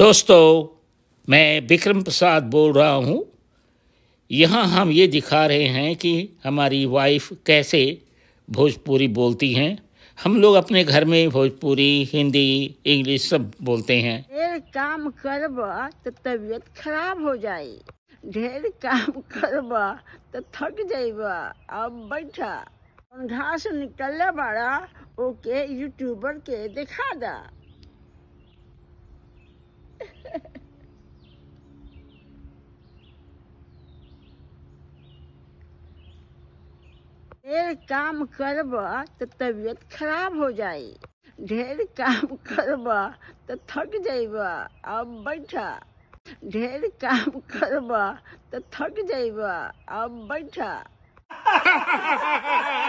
दोस्तों मैं विक्रम प्रसाद बोल रहा हूँ यहाँ हम ये दिखा रहे हैं कि हमारी वाइफ कैसे भोजपुरी बोलती हैं हम लोग अपने घर में भोजपुरी हिंदी इंग्लिश सब बोलते हैं ढेर काम करबा तो तबीयत खराब हो जाए ढेर काम करबा तो थक जाएगा अब बैठा घास निकलने बड़ा ओके यूट्यूबर के दिखा दा ढेर काम करब तो तबीयत खराब हो जाए ढेर काम करब तो थक जाब अब बैठा ढेर काम करब तो थक जाब अब बैठा